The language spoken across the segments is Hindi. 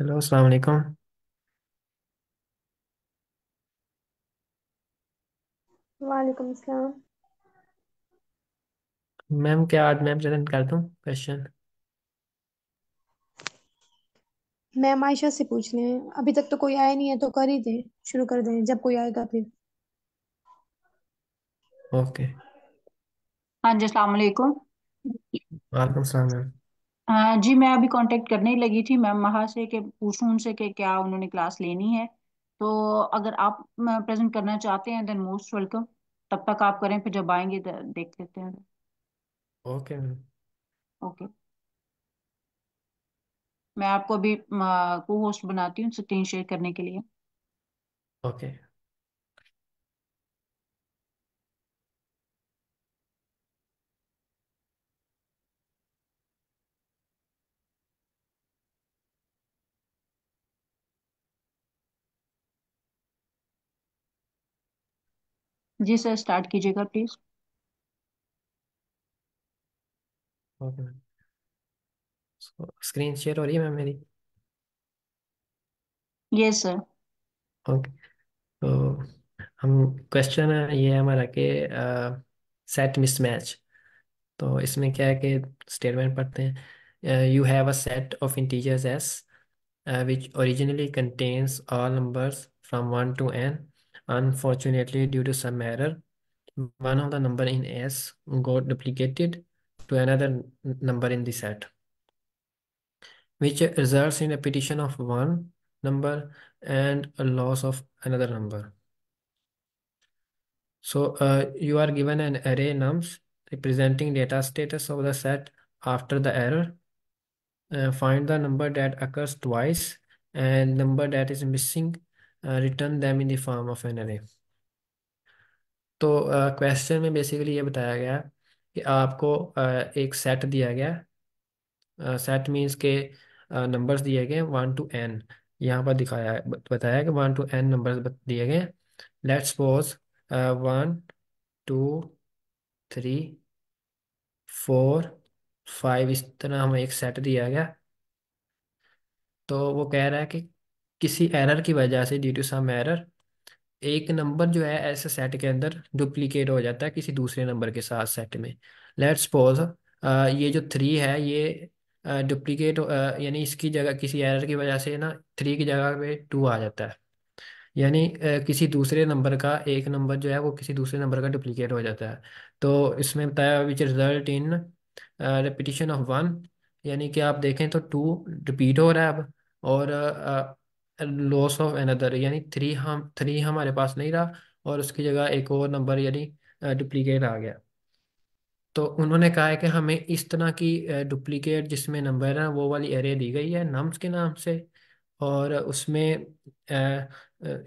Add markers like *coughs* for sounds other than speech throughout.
हेलो अस्सलाम वालेकुम वालेकुम अस्सलाम मैम क्या आज मैम प्रेजेंट कर दूं क्वेश्चन मैम आयशा से पूछ लें अभी तक तो कोई आया नहीं है तो कर ही दें शुरू कर दें जब कोई आएगा फिर ओके हाँ जी अस्सलाम वालेकुम वालेकुम सलाम मैम हाँ जी मैं अभी कांटेक्ट करने ही लगी थी मैम महा से कि पूछूं उनसे कि क्या उन्होंने क्लास लेनी है तो अगर आप प्रेजेंट करना चाहते हैं देन मोस्ट वेलकम तब तक आप करें फिर जब आएंगे देख लेते हैं ओके मैम ओके मैं आपको अभी को होस्ट बनाती हूँ स्क्रीन शेयर करने के लिए ओके जी सर स्टार्ट कीजिएगा please okay ma'am screen share हो रही है मैम मेरी यस सर ओके तो हम क्वेश्चन ये है हमारा कि सेट मिसमैच तो इसमें क्या है कि स्टेटमेंट पढ़ते हैं you have a set of integers S which originally contains all numbers from one to n Unfortunately, due to some error, one of the number in S got duplicated to another number in the set, which results in a petition of one number and a loss of another number. So uh, you are given an array nums representing data status of the set after the error. Uh, find the number that occurs twice and number that is missing return them in the form of an array तो क्वेश्चन uh, में बेसिकली ये बताया गया कि आपको uh, एक सेट दिया गया सेट uh, मीन्स के नंबर्स uh, दिए गए वन टू एन यहाँ पर दिखाया बताया कि वन टू एन नंबर्स दिए गए let suppose one two three four five इस तरह हमें एक सेट दिया गया तो वो कह रहा है कि किसी एरर की वजह से ड्यू टू सम एरर एक नंबर जो है ऐसे सेट के अंदर डुप्लीकेट हो जाता है किसी दूसरे नंबर के साथ सेट में लेट्स सपोज ये जो थ्री है ये डुप्लीकेट यानी इसकी जगह किसी एरर की वजह से ना थ्री की जगह पे टू आ जाता है यानी किसी दूसरे नंबर का एक नंबर जो है वो किसी दूसरे नंबर का डुप्लीकेट हो जाता है तो इसमें बताया which result in repetition of one यानी कि आप देखें तो टू रिपीट हो रहा है अब और लॉस ऑफ एनदर यानी थ्री हम थ्री हमारे पास नहीं रहा और उसकी जगह एक और नंबर यानी डुप्लीकेट आ गया तो उन्होंने कहा है कि हमें इस तरह की डुप्लीकेट जिसमें नंबर है वो वाली एरे दी गई है नम्स के नाम से और उसमें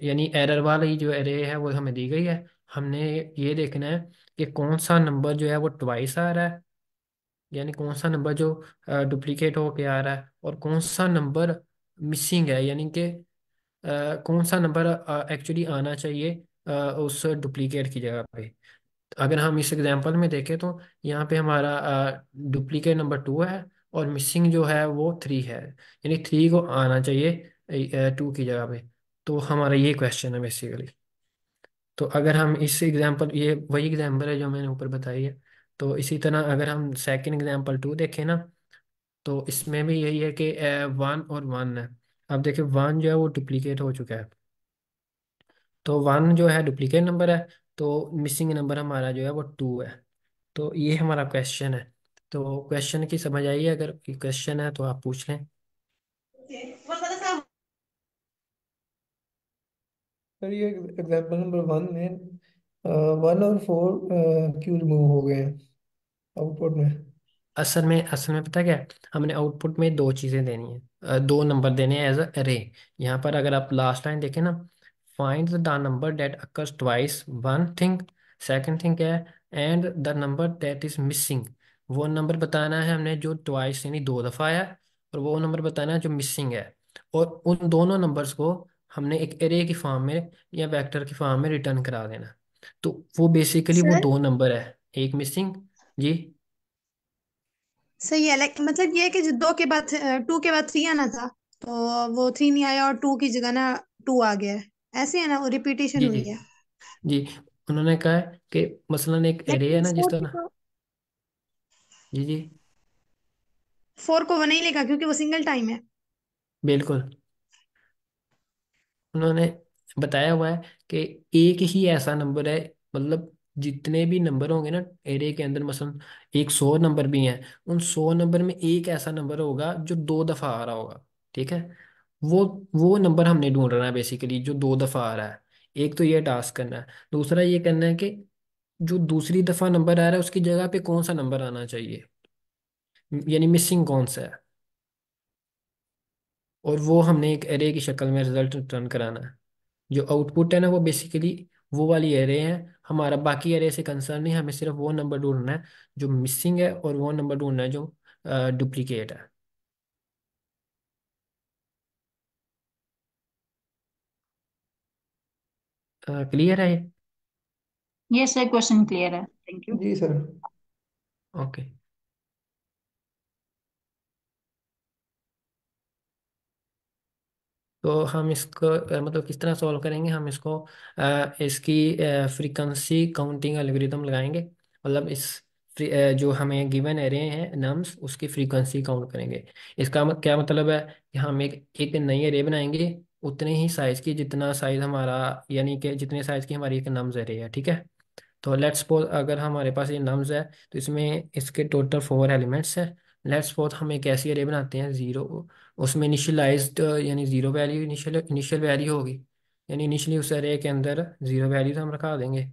यानी एरर वाली जो एरे है वो हमें दी गई है हमने ये देखना है कि कौन सा नंबर जो है वो ट्वाइस आ रहा है यानी कौन सा नंबर जो डुप्लीकेट होके आ रहा है और कौन सा नंबर मिसिंग है यानी कि कौन सा नंबर एक्चुअली आना चाहिए आ, उस डुप्लीकेट की जगह पे अगर हम इस एग्जांपल में देखें तो यहाँ पे हमारा डुप्लीकेट नंबर टू है और मिसिंग जो है वो थ्री है यानी थ्री को आना चाहिए टू की जगह पे तो हमारा ये क्वेश्चन है बेसिकली तो अगर हम इस एग्जांपल ये वही एग्जांपल है जो मैंने ऊपर बताई है तो इसी तरह अगर हम सेकंड एग्जांपल टू देखें ना तो इसमें भी यही है कि वन और वन है अब देखिए वन जो है वो डुप्लीकेट हो चुका है तो वन जो है डुप्लीकेट नंबर है तो मिसिंग नंबर हमारा जो है वो टू है तो ये हमारा क्वेश्चन है तो क्वेश्चन की समझ आई है अगर क्वेश्चन है तो आप पूछ लें सर ये एग्जाम्पल नंबर वन में वन और फोर क्यों रिमूव हो गए हैं आउटपुट में असल में असल में पता क्या है हमने आउटपुट में दो चीज़ें देनी है दो नंबर देने हैं एज अ रे यहाँ पर अगर आप लास्ट लाइन देखें ना find the number that occurs twice one thing second thing क्या है and the number that is missing वो नंबर बताना है हमने जो ट्वाइस यानी दो दफ़ा आया और वो नंबर बताना है जो मिसिंग है और उन दोनों नंबर्स को हमने एक एरे की फॉर्म में या वेक्टर की फॉर्म में रिटर्न करा देना तो वो बेसिकली वो सर दो नंबर है एक मिसिंग जी सही है लाइक मतलब ये है कि जो दो के बाद टू के बाद थ्री आना था तो वो थ्री नहीं आया और टू की जगह ना टू आ गया ऐसे है ना वो रिपीटेशन हुई है जी उन्होंने कहा है कि मसलन एक एरे है ना जिस तरह तो जी जी फोर को वो नहीं लिखा क्योंकि वो सिंगल टाइम है बिल्कुल उन्होंने बताया हुआ है कि एक ही ऐसा नंबर है मतलब जितने भी नंबर होंगे ना एरे के अंदर मसलन एक सौ नंबर भी हैं उन सौ नंबर में एक ऐसा नंबर होगा जो दो दफा आ रहा होगा ठीक है वो वो नंबर हमने ढूंढना है बेसिकली जो दो दफा आ रहा है एक तो ये टास्क करना है दूसरा ये करना है कि जो दूसरी दफा नंबर आ रहा है उसकी जगह पे कौन सा नंबर आना चाहिए यानी मिसिंग कौन सा है और वो हमने एक एरे की शक्ल में रिजल्ट रिटर्न कराना है जो आउटपुट है ना वो बेसिकली वो वाली एरे है हमारा बाकी एरे से कंसर्न नहीं हमें सिर्फ वो नंबर ढूंढना है जो मिसिंग है और वो नंबर ढूंढना है जो डुप्लीकेट है क्लियर है ये सर क्वेश्चन क्लियर है थैंक यू जी सर ओके तो हम इसको मतलब किस तरह सॉल्व करेंगे हम इसको आ, इसकी फ्रीक्वेंसी काउंटिंग एल्गोरिथम लगाएंगे मतलब इस जो हमें गिवन एरे हैं नम्स उसकी फ्रीक्वेंसी काउंट करेंगे इसका मत- क्या मतलब है कि हम एक एक नई एरे बनाएंगे उतने ही साइज की जितना साइज हमारा यानी कि जितने साइज की हमारी एक नम्स एरे है ठीक है तो लेट्स सपोज अगर हमारे पास ये नम्स है तो इसमें इसके टोटल फोर एलिमेंट्स हैं लेट्स सपोज हम एक ऐसी एरे बनाते हैं जीरो उसमें इनिशियलाइज uh, यानी zero value initial initial value होगी यानी इनिशियली उस एरे के अंदर ज़ीरो तो वैल्यूज हम रखा देंगे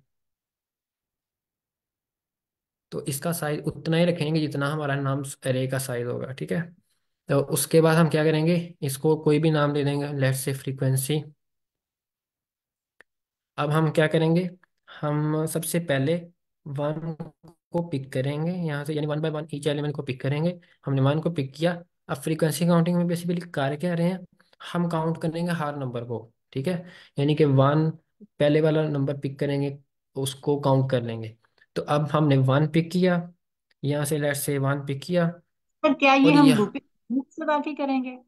तो इसका साइज उतना ही रखेंगे जितना हमारा नाम एरे का साइज होगा ठीक है तो उसके बाद हम क्या करेंगे इसको कोई भी नाम दे देंगे लेट से फ्रीक्वेंसी अब हम क्या करेंगे हम सबसे पहले वन को पिक करेंगे यहाँ से यानी one by one each element को पिक करेंगे हमने वन को पिक किया अब फ्रीक्वेंसी काउंटिंग में बेसिकली कार्य क्या रहे हैं हम काउंट करेंगे हर नंबर को ठीक है यानी कि वन पहले वाला नंबर पिक करेंगे उसको काउंट कर लेंगे तो अब हमने वन पिक किया यहाँ से लेट से वन पिक किया पर क्या ये और हम यहाँ लूप से बाकी करेंगे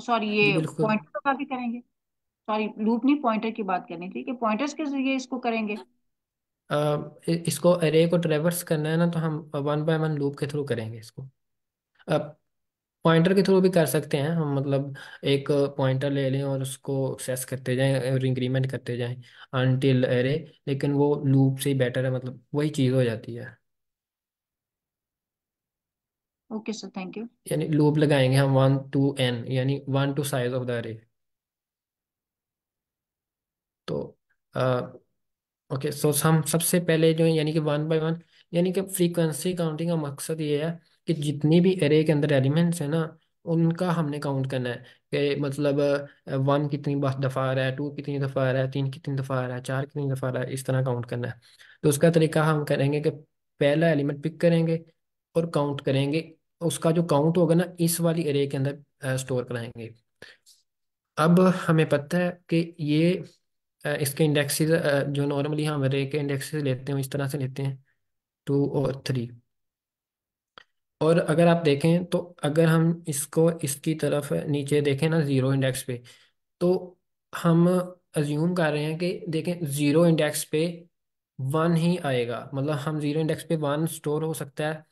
सॉरी जी ये बिल्कुल पॉइंटर से बाकी करेंगे सॉरी लूप नहीं पॉइंटर की बात करनी थी कि पॉइंटर्स के जरिए इसको करेंगे इसको एरे को ट्रेवर्स करना है ना तो हम वन बाय वन लूप के थ्रू करेंगे इसको पॉइंटर के थ्रू भी कर सकते हैं हम मतलब एक पॉइंटर ले लें और उसको एक्सेस करते जाएं और इंक्रीमेंट करते जाएं अनटिल एरे लेकिन वो लूप से ही बेटर है मतलब वही चीज़ हो जाती है ओके सर थैंक यू यानी लूप लगाएंगे हम वन टू एन यानी one to size of the array तो ओके सो हम सबसे पहले जो यानी कि वन बाय वन यानी कि फ्रीक्वेंसी काउंटिंग का मकसद ये है कि जितने भी एरे के अंदर एलिमेंट्स हैं ना उनका हमने काउंट करना है कि मतलब वन कितनी दफ़ा आ रहा है टू कितनी दफ़ा आ रहा है तीन कितनी दफ़ा आ रहा है चार कितनी दफ़ा आ रहा है इस तरह काउंट करना है तो उसका तरीका हम करेंगे कि पहला एलिमेंट पिक करेंगे और काउंट करेंगे उसका जो काउंट होगा ना इस वाली एरे के अंदर स्टोर कराएंगे अब हमें पता है कि ये इसके इंडेक्सेस जो नॉर्मली हम रे के इंडेक्सेस लेते हैं इस तरह से लेते हैं टू और थ्री और अगर आप देखें तो अगर हम इसको इसकी तरफ नीचे देखें ना ज़ीरो इंडेक्स पे तो हम अज्यूम कर रहे हैं कि देखें ज़ीरो इंडेक्स पे वन ही आएगा मतलब हम ज़ीरो इंडेक्स पे वन स्टोर हो सकता है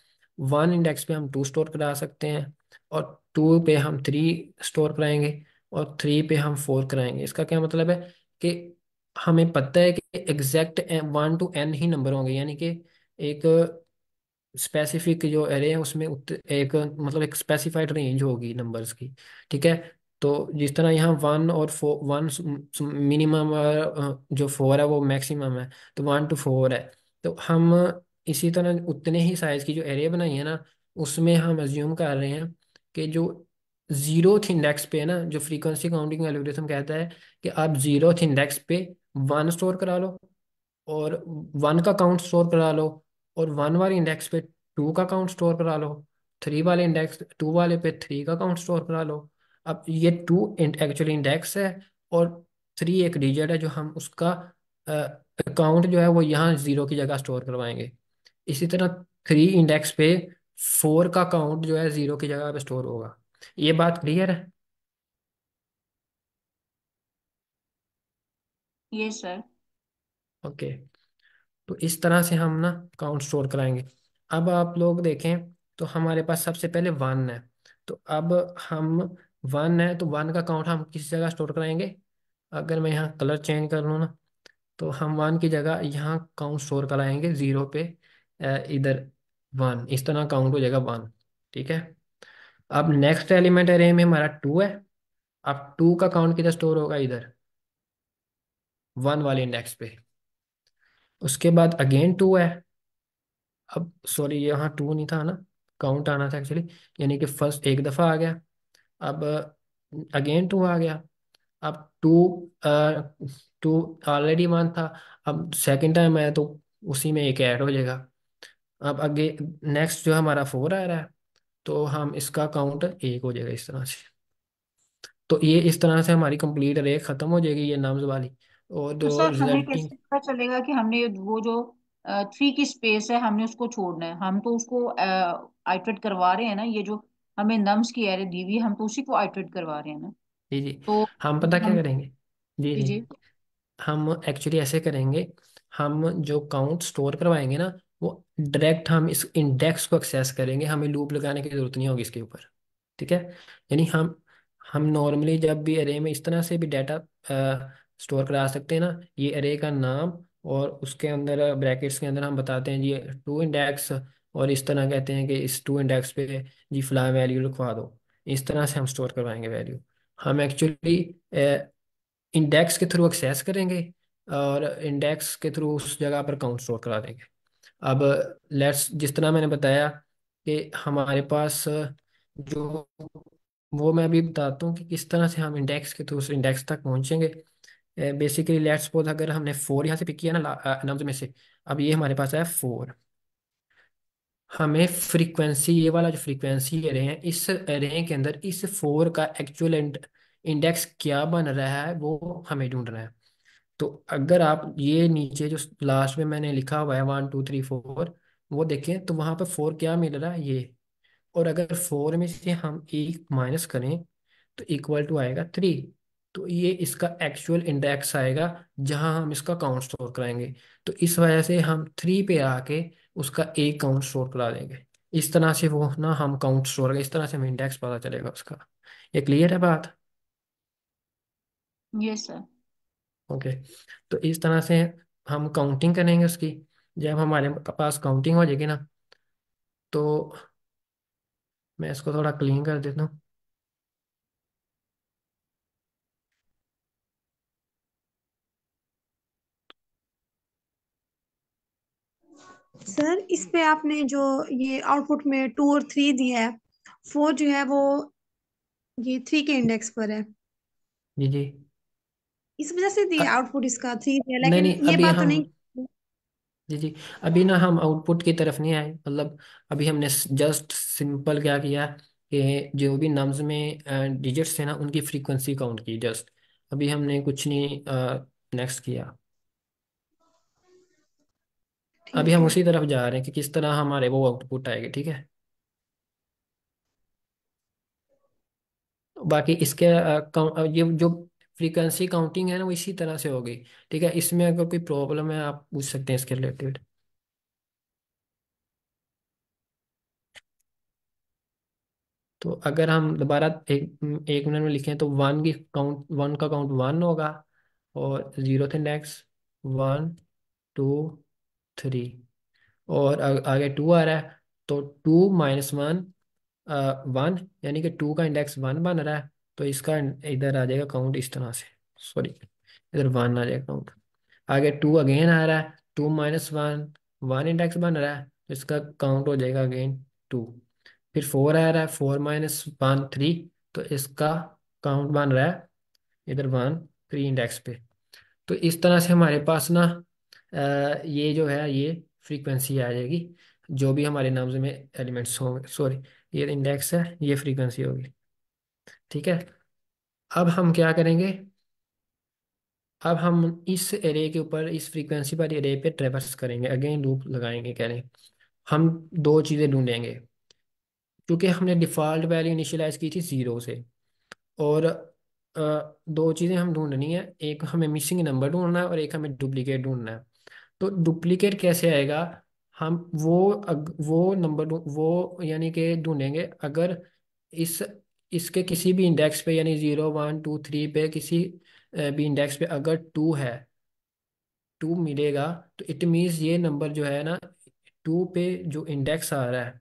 वन इंडेक्स पे हम टू स्टोर करा सकते हैं और टू पे हम थ्री स्टोर कराएंगे और थ्री पे हम फोर कराएंगे इसका क्या मतलब है कि हमें पता है कि एग्जैक्ट वन टू एन ही नंबर होंगे यानी कि एक स्पेसिफिक जो एरे है उसमें उत, एक मतलब एक स्पेसिफाइड रेंज होगी नंबर्स की ठीक है तो जिस तरह यहाँ वन और फोर वन मिनिमम जो फोर है वो मैक्सिमम है तो वन टू फोर है तो हम इसी तरह उतने ही साइज की जो एरे बनाई है ना उसमें हम अज्यूम कर रहे हैं कि जो जीरोथ इंडेक्स पे है ना जो फ्रीक्वेंसी काउंटिंग एल्गोरिथम कहता है कि आप जीरोथ इंडेक्स पे वन स्टोर करा लो और वन का काउंट स्टोर करा लो और वन वाले इंडेक्स पे टू का काउंट स्टोर करा लो थ्री वाले इंडेक्स टू वाले पे थ्री का काउंट स्टोर करा लो अब ये टू एक्चुअली इंडेक्स है और थ्री एक डिजिट है जो हम उसका अकाउंट जो है वो यहाँ ज़ीरो की जगह स्टोर करवाएंगे इसी तरह थ्री इंडेक्स पे फोर का काउंट जो है ज़ीरो की जगह पे स्टोर होगा ये बात क्लियर है यस सर ओके तो इस तरह से हम ना काउंट स्टोर कराएंगे अब आप लोग देखें तो हमारे पास सबसे पहले वन है तो अब हम वन है तो वन का काउंट हम किस जगह स्टोर कराएंगे अगर मैं यहाँ कलर चेंज कर लूँ ना तो हम वन की जगह यहाँ काउंट स्टोर कराएंगे ज़ीरो पे इधर वन इस तरह काउंट हो जाएगा वन ठीक है अब नेक्स्ट एलिमेंट एरे में हमारा टू है अब टू का काउंट किधर स्टोर होगा इधर वन वाले इंडेक्स पे उसके बाद अगेन टू है अब सॉरी यहाँ टू नहीं था ना काउंट आना था एक्चुअली यानी कि फर्स्ट एक दफ़ा आ गया अब अगेन टू आ गया अब टू टू ऑलरेडी वन था अब सेकंड टाइम आया तो उसी में एक ऐड हो जाएगा अब अगे नेक्स्ट जो हमारा फोर आ रहा है तो हम इसका काउंट एक हो जाएगा इस तरह से तो ये इस तरह से हमारी कंप्लीट रे ख़त्म हो जाएगी ये नम्स वाली और तो सर हमें कैसे पता चलेगा कि हमने वो जो थ्री की स्पेस है हमने उसको छोड़ना है हम तो उसको आइट्रेट करवा रहे हैं ना ये जो हमें नम्स की एरे दी हुई हम तो उसी को आइट्रेट करवा रहे हैं ना जी जी तो हम पता क्या हम करेंगे जी जी जी हम एक्चुअली ऐसे करेंगे हम जो काउंट स्टोर करवाएंगे ना वो डायरेक्ट हम इस इंडेक्स को एक्सेस करेंगे हमें लूप लगाने की जरूरत नहीं होगी इसके ऊपर ठीक है यानी हम हम नॉर्मली जब भी अरे में इस तरह से भी डाटा स्टोर करा सकते हैं ना ये अरे का नाम और उसके अंदर ब्रैकेट्स के अंदर हम बताते हैं ये टू इंडेक्स और इस तरह कहते हैं कि इस टू इंडेक्स पे जी फ्ला वैल्यू लिखवा दो इस तरह से हम स्टोर करवाएंगे वैल्यू हम एक्चुअली इंडेक्स के थ्रू एक्सेस करेंगे और इंडेक्स के थ्रू उस जगह पर काउंट स्टोर करा देंगे अब लेट्स जिस तरह मैंने बताया कि हमारे पास जो वो मैं अभी बताता हूँ कि किस तरह से हम इंडेक्स के थ्रू उस इंडेक्स तक पहुँचेंगे बेसिकली लेट्स सपोज अगर हमने फोर यहाँ से पिक किया ना नम्स में से अब ये हमारे पास है फोर हमें फ्रीक्वेंसी ये वाला जो फ्रीक्वेंसी ये एरे है इस एरे के अंदर इस फोर का एक्चुअल इंडेक्स क्या बन रहा है वो हमें ढूंढ रहा है तो अगर आप ये नीचे जो लास्ट में मैंने लिखा हुआ है वन टू थ्री फोर वो देखें तो वहां पर फोर क्या मिल रहा है ये और अगर फोर में से हम एक माइनस करें तो इक्वल टू आएगा थ्री तो ये इसका एक्चुअल इंडेक्स आएगा जहां हम इसका काउंट स्टोर कराएंगे तो इस वजह से हम थ्री पे आके उसका एक काउंट स्टोर करा देंगे इस तरह से वो ना हम काउंट स्टोर इस तरह से हमें इंडेक्स पता चलेगा उसका ये क्लियर है बात यस सर ओके तो इस तरह से हम काउंटिंग करेंगे उसकी जब हमारे पास काउंटिंग हो जाएगी ना तो मैं इसको थोड़ा क्लीन कर देता हूँ सर इस पे आपने जो ये आउटपुट में टू और थ्री दिया है फोर जो है वो ये थ्री के इंडेक्स पर है जी जी इस वजह से दिया आउटपुट इसका थ्री दिया लेकिन नहीं, नहीं, ये बात तो हम... नहीं जी जी अभी ना हम आउटपुट की तरफ नहीं आए मतलब अभी हमने जस्ट सिंपल क्या किया कि जो भी नम्स में डिजिट्स थे ना उनकी फ्रीक्वेंसी काउंट की जस्ट अभी हमने कुछ नहीं नेक्स्ट किया अभी हम है उसी तरफ जा रहे हैं कि किस तरह हमारे वो आउटपुट आएगी ठीक है बाकी इसके ये जो फ्रीक्वेंसी काउंटिंग है ना वो इसी तरह से होगी ठीक है इसमें अगर कोई प्रॉब्लम है आप पूछ सकते हैं इसके रिलेटेड तो अगर हम दोबारा एक एक मिनट में लिखें तो वन की काउंट वन का काउंट वन होगा और जीरो थे नेक्स्ट वन टू थ्री और आगे टू आ रहा है तो टू माइनस वन वन यानी कि टू का इंडेक्स वन बन रहा है तो इसका इधर आ जाएगा काउंट इस तरह से सॉरी इधर वन आ जाएगा काउंट आगे टू अगेन आ रहा है two minus one one index बन रहा है तो इसका काउंट हो जाएगा अगेन टू फिर फोर आ रहा है फोर माइनस वन थ्री तो इसका काउंट बन रहा है इधर वन थ्री इंडेक्स पे तो इस तरह से हमारे पास ना ये जो है ये फ्रीक्वेंसी आ जाएगी जो भी हमारे नाम्स में एलिमेंट्स होंगे सॉरी ये इंडेक्स है ये फ्रीक्वेंसी होगी ठीक है अब हम क्या करेंगे अब हम इस एरे के ऊपर इस फ्रीक्वेंसी पर एरे पे ट्रेवर्स करेंगे अगेन लूप लगाएंगे कह रहे हम दो चीज़ें ढूंढेंगे क्योंकि हमने डिफ़ॉल्ट वैल्यू इनिशियलाइज की थी ज़ीरो से और दो चीज़ें हम ढूंढनी है एक हमें मिसिंग नंबर ढूंढना है और एक हमें डुप्लीकेट ढूंढना है तो डुप्लीकेट कैसे आएगा हम वो अग, वो नंबर वो यानी कि ढूंढेंगे अगर इस इसके किसी भी इंडेक्स पे यानी जीरो वन टू थ्री पे किसी भी इंडेक्स पे अगर टू है टू मिलेगा तो इट मीन्स ये नंबर जो है ना टू पे जो इंडेक्स आ रहा है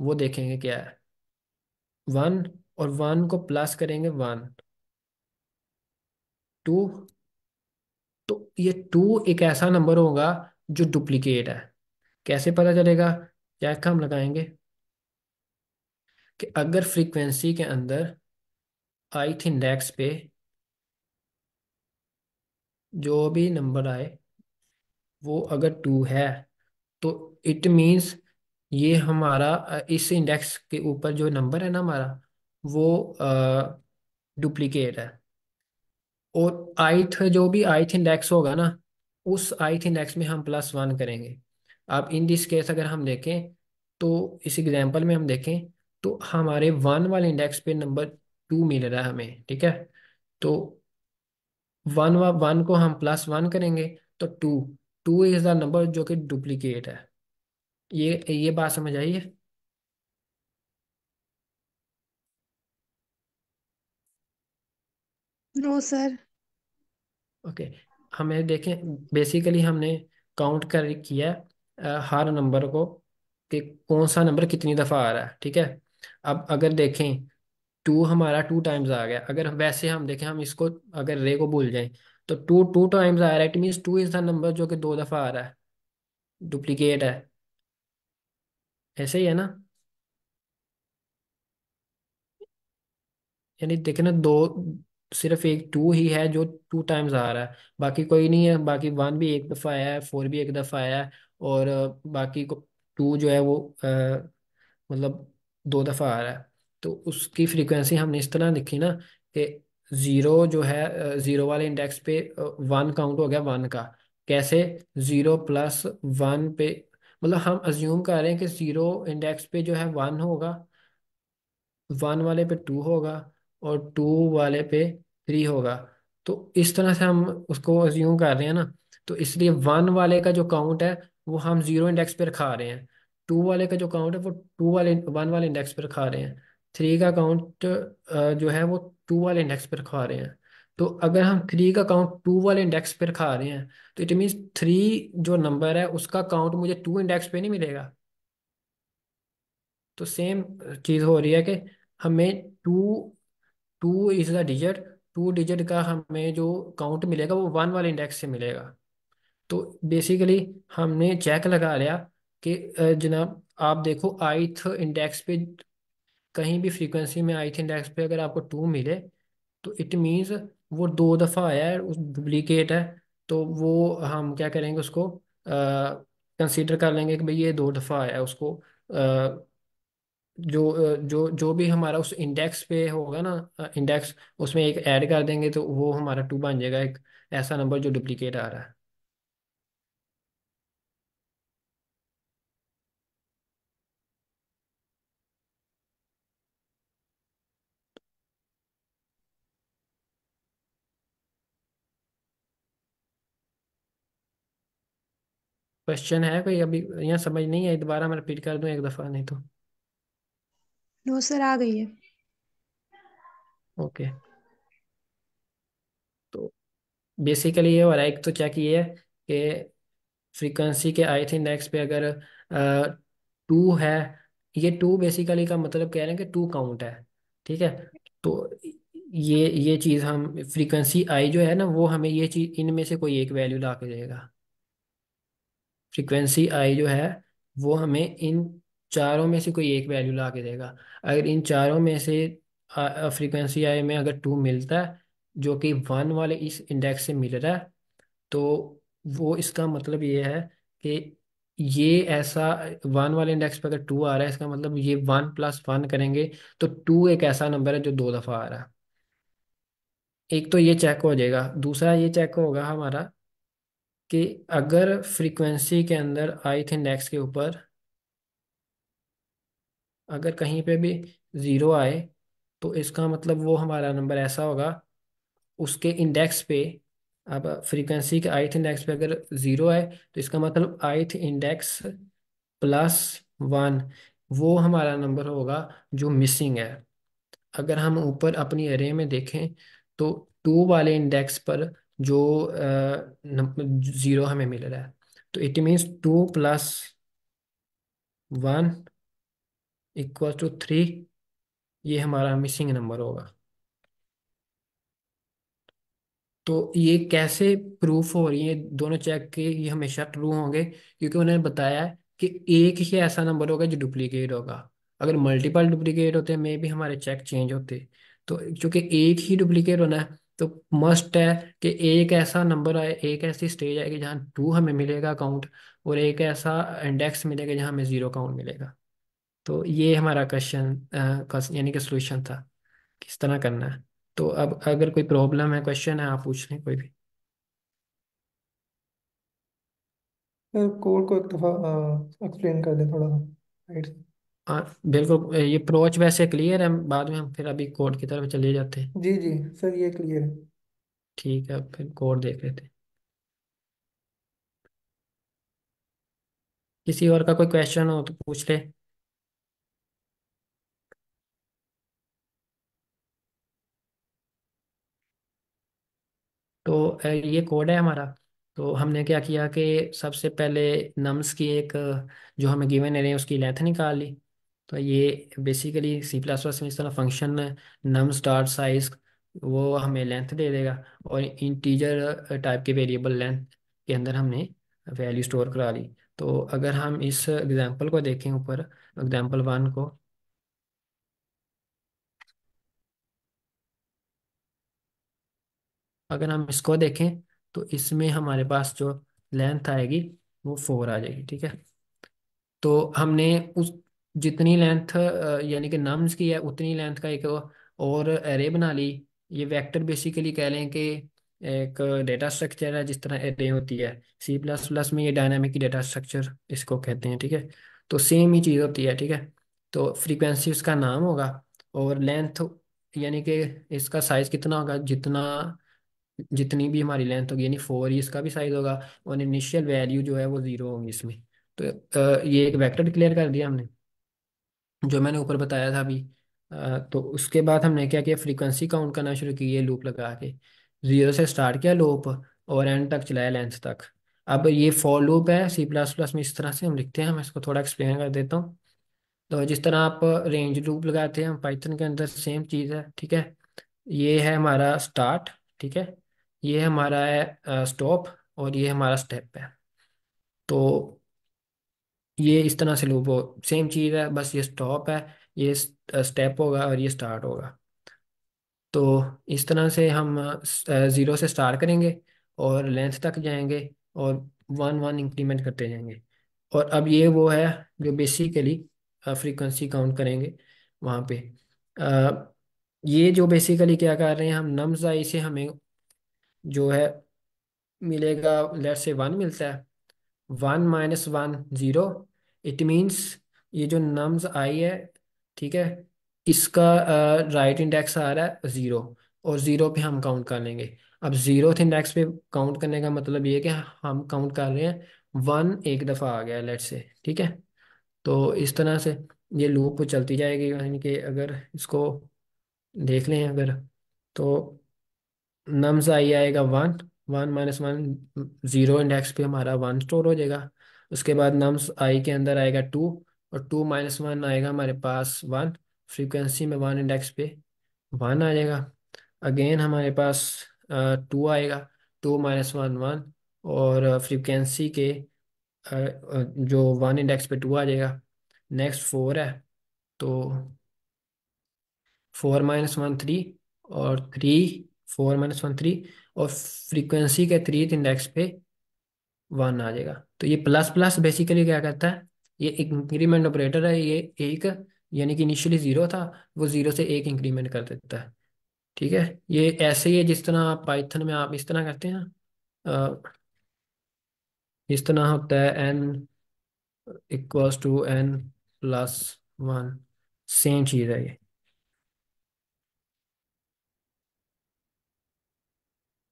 वो देखेंगे क्या है वन और वन को प्लस करेंगे वन टू तो ये टू एक ऐसा नंबर होगा जो डुप्लीकेट है कैसे पता चलेगा क्या हम लगाएंगे कि अगर फ्रीक्वेंसी के अंदर थी इंडेक्स पे जो भी नंबर आए वो अगर टू है तो इट मीन्स ये हमारा इस इंडेक्स के ऊपर जो नंबर है ना हमारा वो डुप्लीकेट है और आइथ जो भी आइथ इंडेक्स होगा ना उस आइथ इंडेक्स में हम प्लस वन करेंगे अब इन दिस केस अगर हम देखें तो इस एग्जाम्पल में हम देखें तो हमारे वन वाले इंडेक्स पे नंबर टू मिल रहा है हमें ठीक है तो वन व वन को हम प्लस वन करेंगे तो two two is the number जो कि डुप्लीकेट है ये ये बात समझ आई है नो सर ओके हमें देखें बेसिकली हमने काउंट कर किया हर नंबर को कि कौन सा नंबर कितनी दफ़ा आ रहा है ठीक है अब अगर देखें टू हमारा टू टाइम्स आ गया अगर वैसे हम देखें हम इसको अगर रे को भूल जाएं तो टू टू टाइम्स आ रहा है it means two is the number जो कि दो दफ़ा आ रहा है डुप्लीकेट है ऐसे ही है ना यानी देखें ना दो सिर्फ एक टू ही है जो टू टाइम्स आ रहा है बाकी कोई नहीं है बाकी वन भी एक दफ़ा आया है फोर भी एक दफ़ा आया है और बाकी को टू जो है वो आ, मतलब दो दफ़ा आ रहा है तो उसकी फ्रीक्वेंसी हमने इस तरह लिखी ना कि ज़ीरो जो है ज़ीरो वाले इंडेक्स पे वन काउंट हो गया वन का कैसे ज़ीरो प्लस वन पे मतलब हम अज्यूम कर रहे हैं कि ज़ीरो इंडेक्स पे जो है वन होगा वन वाले पे टू होगा और टू वाले पे थ्री होगा तो इस तरह से हम उसको अज्यूम कर रहे हैं ना तो इसलिए वन वाले का जो काउंट है वो हम जीरो इंडेक्स पे रखा रहे हैं टू वाले का जो काउंट है वो टू वाले वन वाले इंडेक्स पे रखा रहे हैं थ्री का काउंट जो है वो टू वाले इंडेक्स पे रखा रहे हैं तो अगर हम थ्री का काउंट टू वाले इंडेक्स पे रखा रहे हैं तो इट मीन्स थ्री जो नंबर है उसका काउंट मुझे टू इंडेक्स पे नहीं मिलेगा तो सेम चीज़ हो रही है कि हमें two two is the digit two digit का हमें जो काउंट मिलेगा वो वन वाले इंडेक्स से मिलेगा तो बेसिकली हमने चेक लगा लिया कि जनाब आप देखो आइथ इंडेक्स पे कहीं भी फ्रीक्वेंसी में आइथ इंडेक्स पे अगर आपको टू मिले तो इट मीन्स वो दो दफ़ा आया है उस डुप्लीकेट है तो वो हम क्या करेंगे उसको कंसीडर कर लेंगे कि भाई ये दो दफ़ा आया है उसको जो जो जो भी हमारा उस इंडेक्स पे होगा ना इंडेक्स उसमें एक ऐड कर देंगे तो वो हमारा टू बन जाएगा एक ऐसा नंबर जो डुप्लीकेट आ रहा है क्वेश्चन है कोई अभी यहाँ समझ नहीं है दोबारा मैं रिपीट कर दूं एक दफ़ा नहीं तो नो सर आ गई है ओके तो बेसिकली ये वाला एक तो क्या किए है कि फ्रीक्वेंसी के आई थिंक नेक्स्ट पे अगर टू है ये टू बेसिकली का मतलब कह रहे हैं कि टू काउंट है ठीक है तो ये ये चीज़ हम फ्रीक्वेंसी आई जो है ना वो हमें ये चीज़ इनमें से कोई एक वैल्यू ला के देगा फ्रीक्वेंसी आई जो है वो हमें इन चारों में से कोई एक वैल्यू ला के देगा अगर इन चारों में से फ्रीक्वेंसी आई में अगर टू मिलता है जो कि वन वाले इस इंडेक्स से मिल रहा है तो वो इसका मतलब ये है कि ये ऐसा वन वाले इंडेक्स पर अगर टू आ रहा है इसका मतलब ये वन प्लस वन करेंगे तो टू एक ऐसा नंबर है जो दो दफ़ा आ रहा है एक तो ये चेक हो जाएगा दूसरा ये चेक होगा हमारा कि अगर फ्रीक्वेंसी के अंदर आई थे इंडेक्स के ऊपर अगर कहीं पे भी ज़ीरो आए तो इसका मतलब वो हमारा नंबर ऐसा होगा उसके इंडेक्स पे अब फ्रीक्वेंसी के आइथ इंडेक्स पे अगर ज़ीरो आए तो इसका मतलब आइथ इंडेक्स प्लस वन वो हमारा नंबर होगा जो मिसिंग है अगर हम ऊपर अपनी एरे में देखें तो टू वाले इंडेक्स पर जो ज़ीरो हमें मिल रहा है तो it means two plus one equal to three ये हमारा मिसिंग नंबर होगा तो ये कैसे प्रूफ हो रही है दोनों चेक के ये हमेशा ट्रू होंगे क्योंकि उन्होंने बताया कि एक ही ऐसा नंबर होगा जो डुप्लीकेट होगा अगर मल्टीपल डुप्लीकेट होते मे भी हमारे चेक चेंज होते तो चूंकि एक ही डुप्लीकेट होना है तो मस्ट है कि एक ऐसा नंबर आए एक ऐसी स्टेज आएगी जहां टू हमें मिलेगा अकाउंट और एक ऐसा इंडेक्स मिलेगा जहां हमें जीरो अकाउंट मिलेगा तो ये हमारा क्वेश्चन यानी कि सोल्यूशन था किस तरह करना है तो अब अगर कोई प्रॉब्लम है क्वेश्चन है आप पूछ लें कोई भी कोड को एक दफा एक्सप्लेन कर दे थोड़ा सा हाँ बिल्कुल ये अप्रोच वैसे क्लियर है बाद में हम फिर अभी कोड की तरफ चले जाते हैं जी जी सर ये क्लियर है ठीक है फिर कोड देख लेते हैं किसी और का कोई क्वेश्चन हो तो पूछ ले तो ये कोड है हमारा तो हमने क्या किया कि सबसे पहले नम्स की एक जो हमें गिवन एरे उसकी लेंथ निकाल ली तो ये बेसिकली सी प्लस प्लस में इस तरह फंक्शन नम्स डॉट साइज वो हमें लेंथ दे देगा और इंटीजर टाइप के वेरिएबल लेंथ के अंदर हमने वैल्यू स्टोर करा ली तो अगर हम इस एग्जाम्पल को देखें ऊपर एग्जाम्पल वन को अगर हम इसको देखें तो इसमें हमारे पास जो लेंथ आएगी वो फोर आ जाएगी ठीक है तो हमने उस जितनी लेंथ यानी कि नम्स की है उतनी लेंथ का एक और एरे बना ली ये वेक्टर बेसिकली कह लें कि एक डेटा स्ट्रक्चर है जिस तरह एरे होती है सी प्लस प्लस में ये डायनामिक डेटा स्ट्रक्चर इसको कहते हैं ठीक है तो सेम ही चीज़ होती है ठीक है तो फ्रीक्वेंसी उसका नाम होगा और लेंथ यानी कि इसका साइज कितना होगा जितना जितनी भी हमारी लेंथ होगी यानी फोर ही इसका भी साइज होगा और इनिशियल वैल्यू जो है वो जीरो होगी इसमें तो ये एक वेक्टर डिक्लेयर कर दिया हमने जो मैंने ऊपर बताया था अभी तो उसके बाद हमने क्या किया फ्रीक्वेंसी काउंट करना शुरू की है लूप लगा के जीरो से स्टार्ट किया लूप और एंड तक चलाया लेंथ तक अब ये फॉर लूप है सी प्लस प्लस में इस तरह से हम लिखते हैं मैं इसको थोड़ा एक्सप्लेन कर देता हूँ तो जिस तरह आप रेंज लूप लगाते हैं पाइथन के अंदर सेम चीज़ है ठीक है ये है हमारा स्टार्ट ठीक है ये हमारा है स्टॉप और ये हमारा स्टेप है तो ये इस तरह से लूप हो सेम चीज़ है बस ये स्टॉप है ये स्टेप होगा और ये स्टार्ट होगा तो इस तरह से हम ज़ीरो से स्टार्ट करेंगे और लेंथ तक जाएंगे और वन वन इंक्रीमेंट करते जाएंगे और अब ये वो है जो बेसिकली फ्रीक्वेंसी काउंट करेंगे वहाँ पे आ, ये जो बेसिकली क्या कर रहे हैं हम नम्स आई से हमें जो है मिलेगा लेट से वन मिलता है one minus one zero it means ये जो नम्स आई है ठीक है इसका राइट uh, इंडेक्स right आ रहा है ज़ीरो और ज़ीरो पे हम काउंट कर लेंगे अब ज़ीरो इंडेक्स पे काउंट करने का मतलब ये कि हम काउंट कर रहे हैं वन एक दफ़ा आ गया लेट से ठीक है तो इस तरह से ये लूप चलती जाएगी यानी कि अगर इसको देख लें अगर तो नम से आई आएगा one one minus one zero index पे हमारा वन स्टोर हो जाएगा उसके बाद नम्स आई के अंदर आएगा टू और टू माइनस वन आएगा हमारे पास वन फ्रीक्वेंसी में वन इंडेक्स पे वन आ जाएगा अगेन हमारे पास टू आएगा टू माइनस वन वन और फ्रीक्वेंसी के जो वन इंडेक्स पे टू आ जाएगा नेक्स्ट फोर है तो फोर माइनस वन थ्री और three four minus one three और फ्रीक्वेंसी के थ्री इंडेक्स पे वन आ जाएगा तो ये प्लस प्लस बेसिकली क्या करता है ये इंक्रीमेंट ऑपरेटर है ये एक यानी कि इनिशियली ज़ीरो था वो ज़ीरो से एक इंक्रीमेंट कर देता है ठीक है ये ऐसे ही है जिस तरह पाइथन में आप इस तरह करते हैं इस तरह होता है n equals to n plus one same चीज़ है ये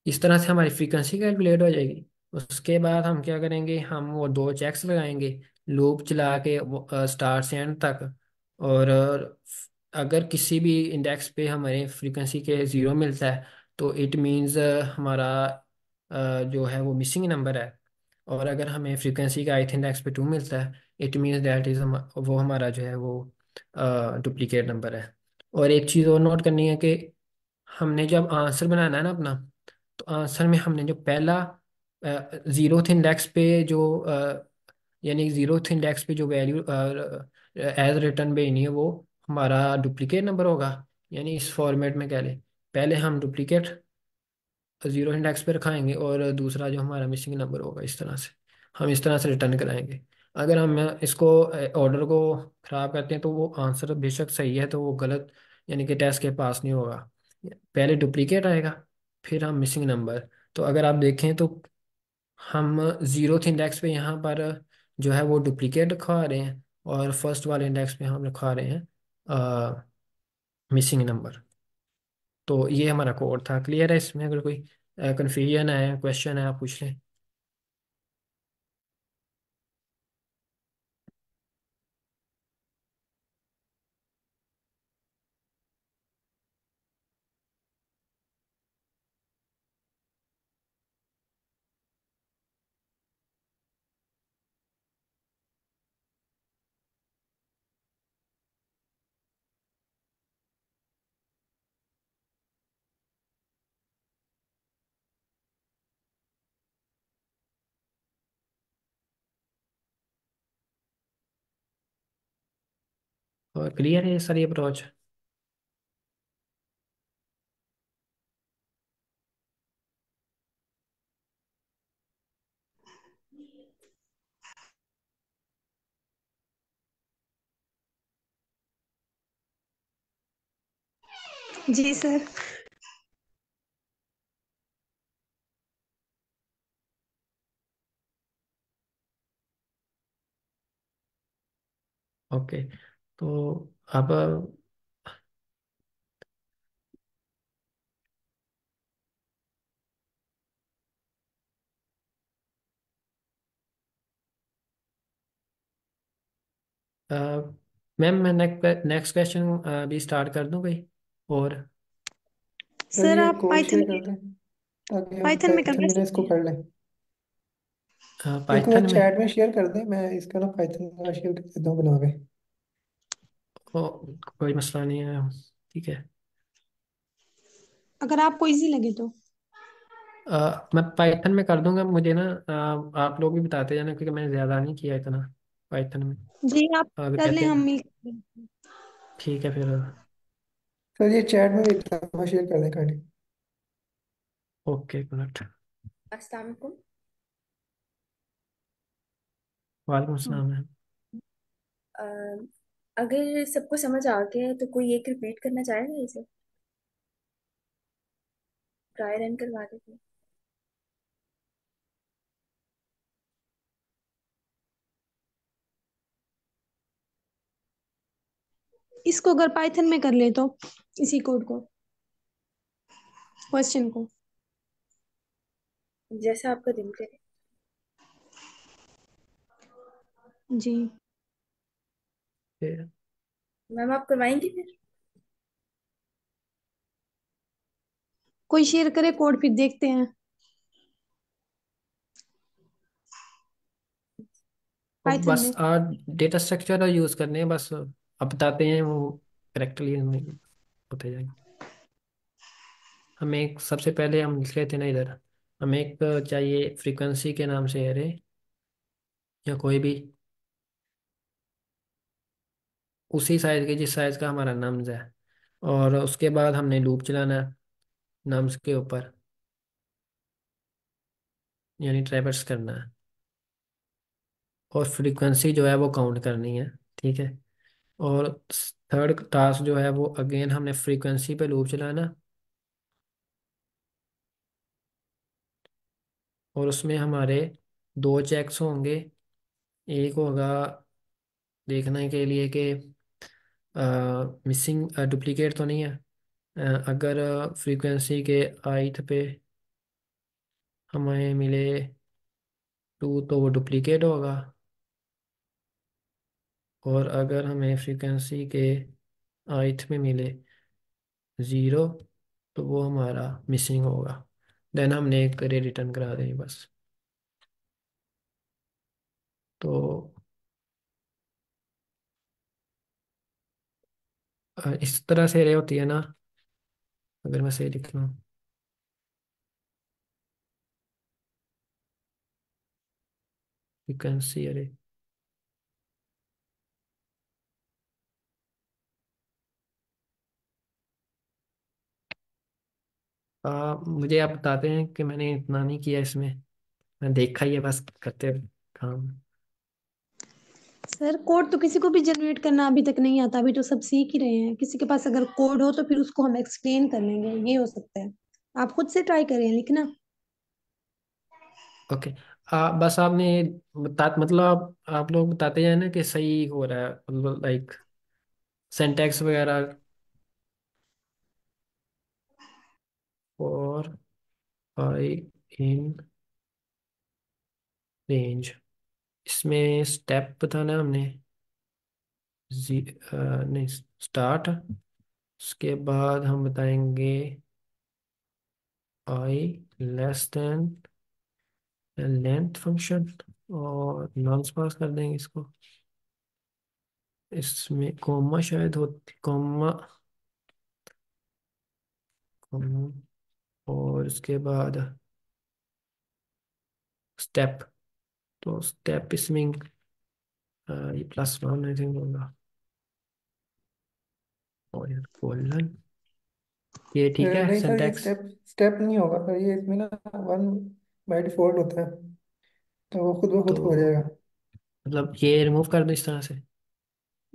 इस तरह से हमारी फ्रीक्वेंसी कैलकुलेट हो जाएगी उसके बाद हम क्या करेंगे हम वो दो चेक्स लगाएंगे लूप चला के स्टार से एंड तक और अगर किसी भी इंडेक्स पे हमारे फ्रीक्वेंसी के ज़ीरो मिलता है तो इट मीन्स हमारा जो है वो मिसिंग नंबर है और अगर हमें फ्रीक्वेंसी का आइथ इंडेक्स पे टू मिलता है इट मीन्स दैट इज़ हम वो हमारा जो है वो डुप्लीकेट नंबर है और एक चीज़ और नोट करनी है कि हमने जब आंसर बनाना है ना अपना तो असल में हमने जो पहला ज़ीरोथ इंडेक्स पे जो यानी ज़ीरोथ इंडेक्स पे जो वैल्यू एज रिटर्न नहीं है वो हमारा डुप्लीकेट नंबर होगा यानी इस फॉर्मेट में कह लें पहले हम डुप्लीकेट ज़ीरो इंडेक्स पे रखाएंगे और दूसरा जो हमारा मिसिंग नंबर होगा इस तरह से हम इस तरह से रिटर्न कराएंगे अगर हम इसको ऑर्डर को ख़राब करते हैं तो वो आंसर बेशक सही है तो वो गलत यानी कि टेस्ट के पास नहीं होगा पहले डुप्लीकेट आएगा फिर हम मिसिंग नंबर तो अगर आप देखें तो हम जीरोथ इंडेक्स पे यहाँ पर जो है वो डुप्लीकेट रखवा रहे हैं और फर्स्ट वाले इंडेक्स पे हम रखवा रहे हैं आ, मिसिंग नंबर तो ये हमारा कोड था क्लियर है इसमें अगर कोई कन्फ्यूजन है क्वेश्चन है आप पूछ लें क्लियर है सर ये अप्रोच जी सर ओके okay. तो अब मैम मैं नेक्स्ट क्वेश्चन अभी स्टार्ट कर दूं भाई और सर आप पाइथन पाइथन में कर लें इसको कर लें पाइथन में चैट में शेयर कर दें मैं इसका ना पाइथन का शेयर कर देता हूँ बना के को, कोई मसला नहीं है ठीक है अगर आपको इजी लगे तो आ, मैं पाइथन में कर दूंगा मुझे ना आ, आप लोग भी बताते जाना क्योंकि मैंने ज्यादा नहीं किया इतना पाइथन में जी आप आ, कर लें हम मिल ठीक है फिर तो ये चैट में इतना शेयर कर दें खाली ओके एक मिनट अस्सलाम वालेकुम वालेकुम अस्सलाम अगर सबको समझ आ गया है तो कोई एक रिपीट करना चाहेगा इसे ट्राई रन करवा देते हैं। इसको अगर पाइथन में कर ले तो इसी कोड को क्वेश्चन को जैसा आपका दिल करे जी फिर मैम आप करवाएंगे फिर कोई शेयर करे कोड फिर देखते हैं तो बस आज डेटा स्ट्रक्चर यूज करने हैं बस अब बताते हैं वो करेक्टली होते जाएंगे हम एक सबसे पहले हम लिख रहे थे ना इधर हमें एक चाहिए फ्रीक्वेंसी के नाम से अरे या कोई भी उसी साइज़ के जिस साइज़ का हमारा नम्स है और उसके बाद हमने लूप चलाना है नम्स के ऊपर यानी ट्रेवर्स करना है और फ्रीक्वेंसी जो है वो काउंट करनी है ठीक है और थर्ड टास्क जो है वो अगेन हमने फ्रीक्वेंसी पे लूप चलाना और उसमें हमारे दो चेक्स होंगे एक होगा देखने के लिए कि मिसिंग डुप्लीकेट तो नहीं है अगर फ्रीक्वेंसी के आइथ पे हमें मिले टू तो वो डुप्लीकेट होगा और अगर हमें फ्रीक्वेंसी के आइथ में मिले ज़ीरो तो वो हमारा मिसिंग होगा देन हमने एक रिटर्न करा दें बस तो इस तरह से रे होती है ना अगर मैं सही लिख लूँ अरे आ, मुझे आप बताते हैं कि मैंने इतना नहीं किया इसमें मैं देखा ही है बस करते काम सर कोड तो किसी को भी जनरेट करना अभी तक नहीं आता अभी तो सब सीख ही रहे हैं किसी के पास अगर कोड हो तो फिर उसको हम एक्सप्लेन कर लेंगे ये हो सकता है आप खुद से ट्राई करें लिखना ओके okay. बस आपने बता मतलब आप लोग बताते हैं ना कि सही हो रहा है मतलब लाइक सेंटेक्स वगैरह और आई इन रेंज इसमें स्टेप बताना हमने जी आ, नहीं स्टार्ट उसके बाद हम बताएंगे i less than length function और नॉन्स पास कर देंगे इसको इसमें कोमा शायद होती कोमा और इसके बाद स्टेप तो स्टेप स्विंग ये प्लस वन आई थिंक होगा और ये कोलन ये ठीक है नहीं सर ये सिंटैक्स स्टेप स्टेप नहीं होगा सर ये इसमें ना वन बाय डिफॉल्ट होता है तो वो खुद ब खुद तो हो जाएगा मतलब ये रिमूव कर दो इस तरह से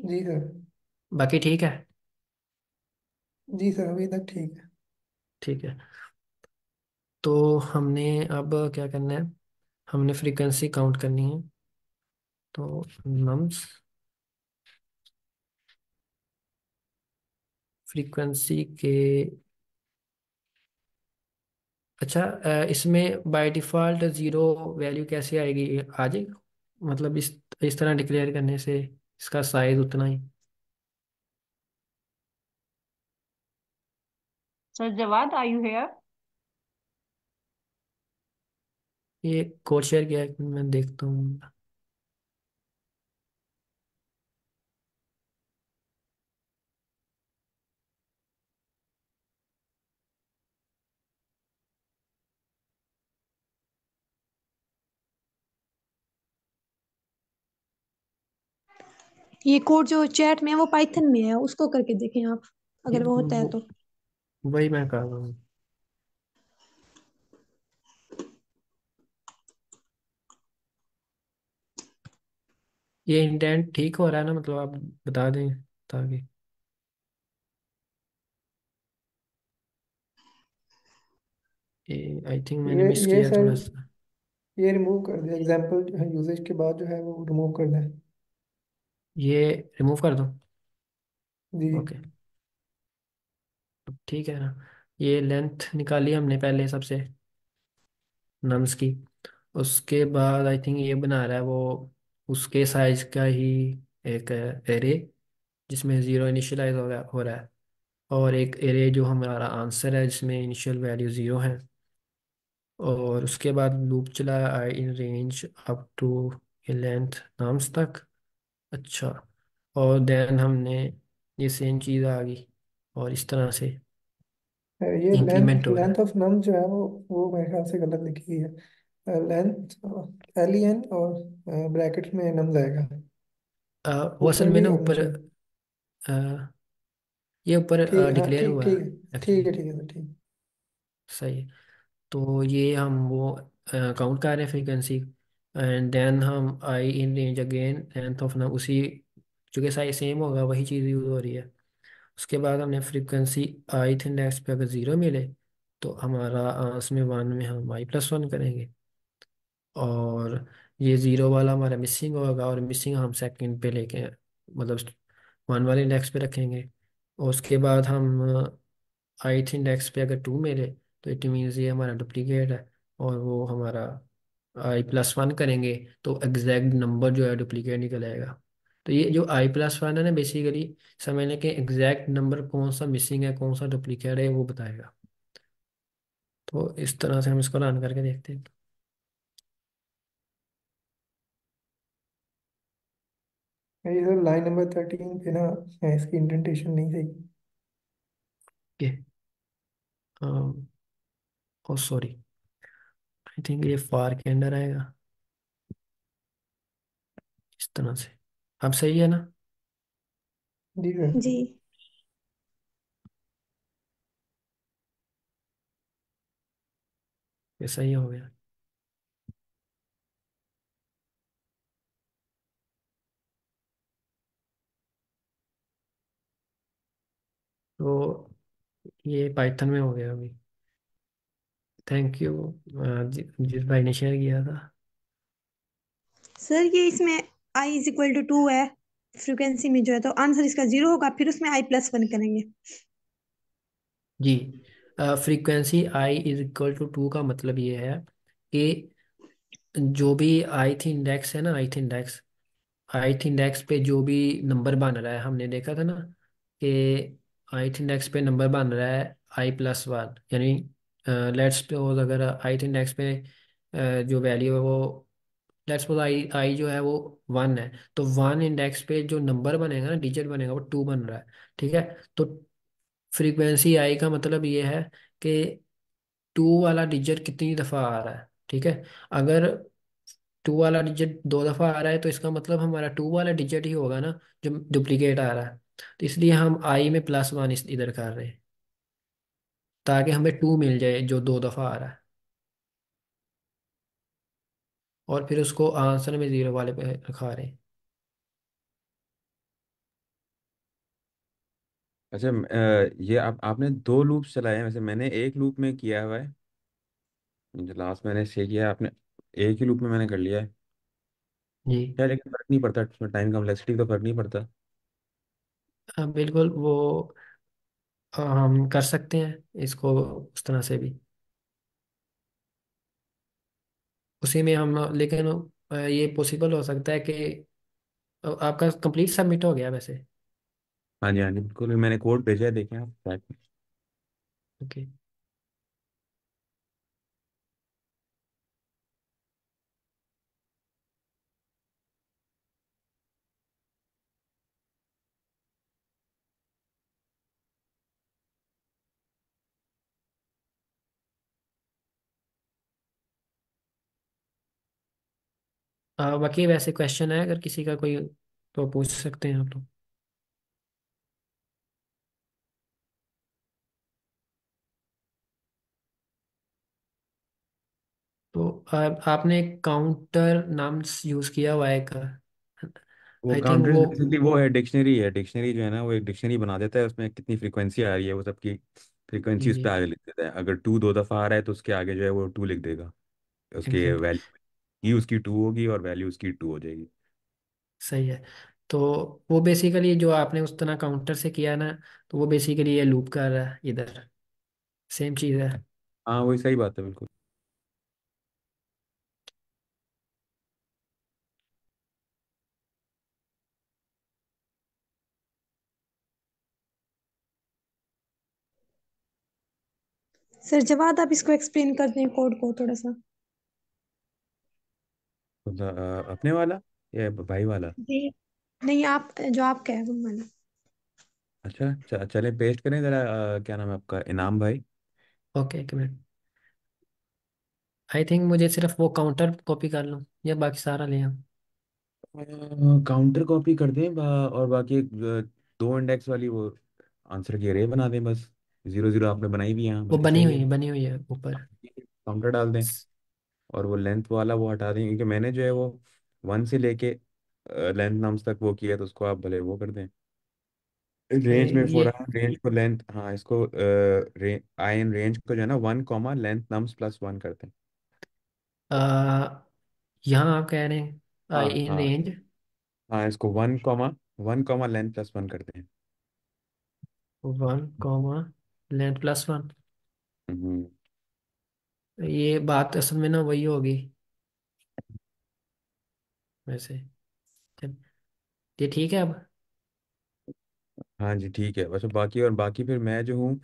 जी सर बाकी ठीक है जी सर अभी तक ठीक है ठीक है तो हमने अब क्या करना है हमने फ्रीक्वेंसी काउंट करनी है तो नम्स फ्रीक्वेंसी के अच्छा इसमें बाय डिफ़ॉल्ट ज़ीरो वैल्यू कैसे आएगी आ जाएगी मतलब इस इस तरह डिक्लेयर करने से इसका साइज उतना ही सर जवाद आयु है ये कोड शेयर किया है मैं देखता हूँ ये कोड जो चैट में है वो पाइथन में है उसको करके देखें आप अगर वो होता है तो वही मैं कह रहा हूँ ये इंटेंट ठीक हो रहा है ना मतलब आप बता दें ताकि आई थिंक मैंने ये मिस ये किया सर थोड़ा सा ये रिमूव कर दे एग्जांपल जो है यूजेज के बाद जो है वो रिमूव कर दें ये रिमूव कर दूं जी ओके ठीक है ना ये लेंथ निकाली हमने पहले सबसे नम्स की उसके बाद आई थिंक ये बना रहा है वो उसके साइज का ही एक एरे जिसमें ज़ीरो इनिशियलाइज हो रहा हो रहा है और एक एरे जो हमारा आंसर है जिसमें इनिशियल वैल्यू ज़ीरो है और उसके बाद लूप चला i in range up to a length nums तक अच्छा और देन हमने ये सेम चीज़ आ गई और इस तरह से ये लेंथ इंप्लीमेंट हो रहा लेंथ है ऑफ नम जो है वो वो मेरे ख्याल से गलत लिखी है लेंथ एल ई एन और ब्रैकेट में एन एम जाएगा आ, वो असल में भी ना ऊपर ये ऊपर ठीक हाँ डिक्लेयर ठीक हुआ है ठीक ठीक है एक्चुअली ठीक है सर ठीक सही है तो ये हम वो काउंट कर रहे हैं फ्रीक्वेंसी एंड देन हम i in range again length of ना उसी चूँकि साइज सेम होगा वही चीज़ यूज़ हो रही है उसके बाद हमने फ्रीक्वेंसी आई थी इंडेक्स पे अगर ज़ीरो मिले तो हमारा उसमें वन में हम आई प्लस वन करेंगे और ये जीरो वाला हमारा मिसिंग होगा और मिसिंग हम सेकंड पे लेके मतलब वन वाले इंडेक्स पे रखेंगे और उसके बाद हम ith इंडेक्स पे अगर टू मिले तो इट मीन्स ये हमारा डुप्लीकेट है और वो हमारा आई प्लस वन करेंगे तो एग्जैक्ट नंबर जो है डुप्लीकेट निकल आएगा तो ये जो आई प्लस वन है ना बेसिकली समझ लें कि एग्जैक्ट नंबर कौन सा मिसिंग है कौन सा डुप्लीकेट है वो बताएगा तो इस तरह से हम इसको रन करके देखते हैं ये जो लाइन नंबर थर्टीन पे ना इसकी इंडेंटेशन नहीं सही okay oh sorry I think ये फार के अंदर आएगा इस तरह से अब सही है ना जी सर जी ये सही हो गया ये पाइथन में हो गया अभी थैंक यू हाँ, जिस भाई ने शेयर किया था सर ये इसमें i is equal to two है फ्रीक्वेंसी में जो है तो आंसर इसका जीरो होगा फिर उसमें i प्लस वन करेंगे जी frequency i is equal to two का मतलब ये है कि जो भी आई थी इंडेक्स है ना आई थी इंडेक्स आई थी इंडेक्स पे जो भी नंबर बन रहा है हमने देखा था ना कि आईथ इंडेक्स पे नंबर बन रहा है आई प्लस वन यानी लेट्स सपोज अगर ith इंडेक्स पे uh, जो वैल्यू है वो लेट्स सपोज आई आई जो है वो वन है तो वन इंडेक्स पे जो नंबर बनेगा ना डिजिट बनेगा वो टू बन रहा है ठीक है तो फ्रीक्वेंसी आई का मतलब ये है कि टू वाला डिजिट कितनी दफ़ा आ रहा है ठीक है अगर टू वाला डिजिट दो दफ़ा आ रहा है तो इसका मतलब हमारा टू वाला डिजिट ही होगा ना जो डुप्लीकेट आ रहा है तो इसलिए हम आई में प्लस वन इधर कर रहे हैं ताकि हमें टू मिल जाए जो दो दफ़ा आ रहा है और फिर उसको आंसर में ज़ीरो वाले पे रखा रहे हैं अच्छा ये आप आपने दो लूप चलाए हैं वैसे मैंने एक लूप में किया हुआ है जो लास्ट मैंने से किया आपने एक ही लूप में मैंने कर लिया है जी क्या लेकिन फर्क नहीं पड़ता उसमें टाइम कम्प्लेक्सिटी तो फर्क नहीं पड़ता हाँ बिल्कुल वो हम कर सकते हैं इसको उस तरह से भी उसी में हम लेकिन ये पॉसिबल हो सकता है कि आपका कंप्लीट सबमिट हो गया वैसे हाँ जी हाँ जी बिल्कुल मैंने कोड भेजा है देखें आप ओके आ, बाकी वैसे क्वेश्चन है अगर किसी का कोई तो पूछ सकते हैं आप तो तो आ, आपने काउंटर नाम यूज किया हुआ है एक वो आई थिंक काउंटर वो बेसिकली वो है डिक्शनरी है डिक्शनरी जो है ना वो एक डिक्शनरी बना देता है उसमें कितनी फ्रीक्वेंसी आ रही है वो सबकी फ्रीक्वेंसी उस जी पर आगे लिख देता है अगर टू दो दफ़ा आ रहा है तो उसके आगे जो है वो टू लिख देगा उसके वैल्यू ही उसकी टू होगी और वैल्यू उसकी टू हो जाएगी सही है तो वो बेसिकली जो आपने उस तरह काउंटर से किया ना तो वो बेसिकली ये लूप कर रहा है इधर सेम चीज़ है हाँ वही सही बात है बिल्कुल सर जवाब आप इसको एक्सप्लेन कर दें कोड को थोड़ा सा अपने वाला या भाई वाला जी नहीं आप जो आप कह रहे हो वाला अच्छा च- चले पेस्ट करें जरा क्या नाम है आपका इनाम भाई ओके एक मिनट आई थिंक मुझे सिर्फ वो काउंटर कॉपी कर लूँ या बाकी सारा ले आऊँ काउंटर कॉपी कर दें बा, और बाकी दो इंडेक्स वाली वो आंसर की रे बना दें बस जीरो जीरो आपने बनाई भी है वो बल्कि बनी सही हुई है है बनी हुई है ऊपर काउंटर डाल दें और वो लेंथ वाला वो हटा दें क्योंकि मैंने जो है वो वन से लेके लेंथ नाम्स तक वो किया तो उसको आप भले वो कर दें रेंज में ये फोर रेंज को लेंथ हाँ इसको आई एन रेंज को जो है ना one comma length nums plus one करते हैं आ, यहाँ आप कह रहे हैं आई हाँ इन हाँ रेंज हाँ इसको one comma one comma length plus one करते हैं one comma length plus one हम्म। ये बात असल में ना वही होगी वैसे ये ठीक है अब हाँ जी ठीक है वैसे अच्छा, बाकी और बाकी फिर मैं जो हूँ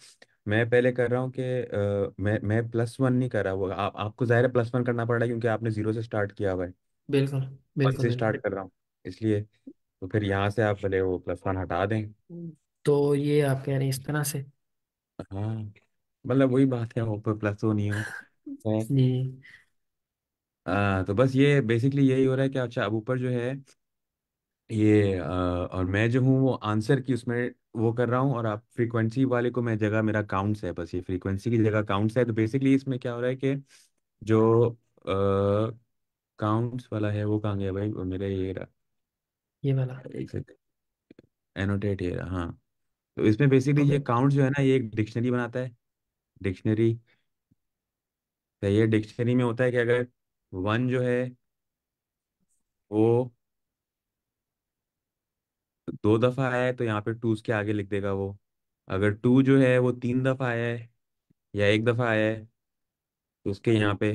मैं पहले कर रहा हूँ कि मैं मैं प्लस वन नहीं कर रहा वो आप आपको ज़ाहिर है प्लस वन करना पड़ रहा है क्योंकि आपने जीरो से स्टार्ट किया हुआ है बिल्कुल वन बिल्कुल से बिल्कुल स्टार्ट कर रहा हूँ इसलिए तो फिर यहाँ से आप भले वो प्लस वन हटा दें तो ये आप कह रहे हैं इस तरह से हाँ मतलब वही बात है वो तो प्लस वो नहीं हो जी आ, तो बस ये बेसिकली यही हो रहा है कि अच्छा अब ऊपर जो है ये आ, और मैं जो हूँ वो आंसर की उसमें वो कर रहा हूँ और आप फ्रीक्वेंसी वाले को मैं जगह मेरा काउंट्स है बस ये फ्रीक्वेंसी की जगह काउंट्स है तो बेसिकली इसमें क्या हो रहा है कि जो काउंट्स वाला है वो कहाँ गया भाई वो मेरा ये रहा ये वाला एक सेकंड एनोटेट ये रहा हाँ तो इसमें बेसिकली ये ओके काउंट जो है ना ये एक डिक्शनरी बनाता है डिक्शनरी तो ये डिक्शनरी में होता है कि अगर वन जो है वो दो दफ़ा आया है तो यहाँ पे टू के आगे लिख देगा वो अगर टू जो है वो तीन दफ़ा आया है या एक दफ़ा आया है तो उसके यहाँ पे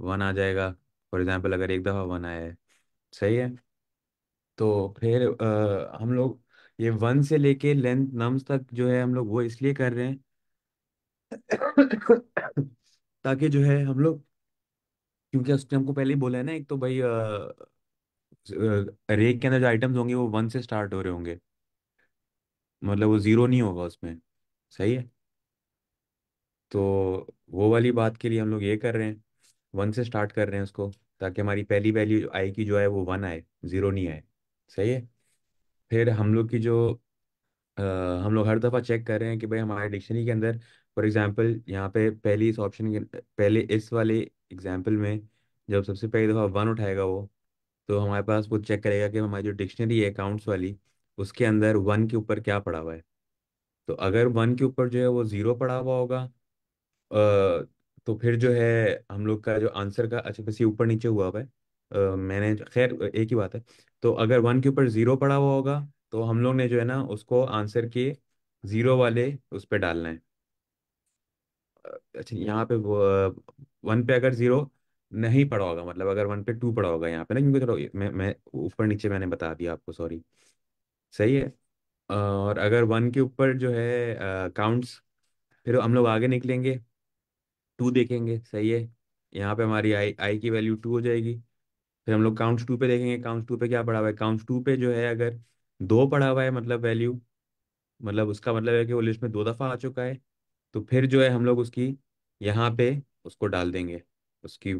वन आ जाएगा फॉर एग्जाम्पल अगर एक दफ़ा वन आया है सही है तो फिर आ, हम लोग ये वन से लेके लेंथ नम्स तक जो है हम लोग वो इसलिए कर रहे हैं ताकि जो है हम लोग क्योंकि उसने हमको पहले ही बोला है ना एक तो भाई रेक के अंदर जो आइटम्स होंगे वो वन से स्टार्ट हो रहे होंगे मतलब वो जीरो नहीं होगा उसमें सही है तो वो वाली बात के लिए हम लोग ये कर रहे हैं वन से स्टार्ट कर रहे हैं उसको ताकि हमारी पहली वैल्यू आई की जो है वो वन आए ज़ीरो नहीं आए सही है फिर हम लोग की जो आ, हम लोग हर दफ़ा चेक कर रहे हैं कि भाई हमारे डिक्शनरी के अंदर फॉर एग्जाम्पल यहाँ पे पहली इस ऑप्शन के पहले इस वाले एग्जाम्पल में जब सबसे पहली दफ़ा वन उठाएगा वो तो हमारे पास वो चेक करेगा कि हमारी जो डिक्शनरी है अकाउंट्स वाली उसके अंदर वन के ऊपर क्या पड़ा हुआ है तो अगर वन के ऊपर जो है वो ज़ीरो पड़ा हुआ होगा तो फिर जो है हम लोग का जो आंसर का अच्छा बस ये ऊपर नीचे हुआ हुआ है मैंने खैर एक ही बात है तो अगर वन के ऊपर ज़ीरो पड़ा हुआ होगा तो हम लोग ने जो है ना उसको आंसर के ज़ीरो वाले उस पर डालना है अच्छा यहाँ पे वन पे अगर जीरो नहीं पड़ा होगा मतलब अगर वन पे टू पड़ा होगा यहाँ पे ना क्योंकि चलो मैं मैं ऊपर नीचे मैंने बता दिया आपको सॉरी सही है और अगर वन के ऊपर जो है काउंट्स फिर हम लोग आगे निकलेंगे टू देखेंगे सही है यहाँ पे हमारी आई आई की वैल्यू टू हो जाएगी फिर हम लोग काउंट्स टू पे देखेंगे काउंट्स टू पे क्या पड़ा हुआ है काउंट्स टू पे जो है अगर दो पड़ा हुआ है मतलब वैल्यू मतलब उसका मतलब है कि वो लिस्ट में दो दफ़ा आ चुका है तो फिर जो है हम लोग उसकी यहाँ पे उसको डाल देंगे उसकी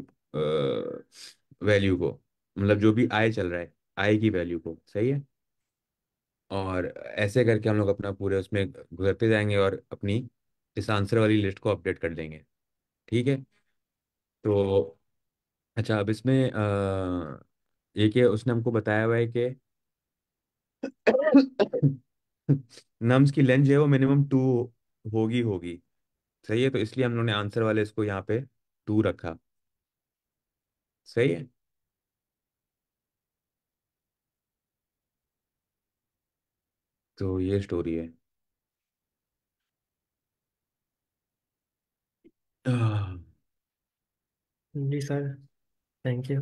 वैल्यू को मतलब जो भी आय चल रहा है आय की वैल्यू को सही है और ऐसे करके हम लोग अपना पूरे उसमें गुजरते जाएंगे और अपनी इस आंसर वाली लिस्ट को अपडेट कर देंगे ठीक है तो अच्छा अब इसमें ये कि उसने हमको बताया हुआ है कि *coughs* नम्स की लेंथ जो है वो मिनिमम टू होगी होगी सही है तो इसलिए हम लोगों ने आंसर वाले इसको यहाँ पे टू रखा सही है तो ये स्टोरी है जी सर थैंक यू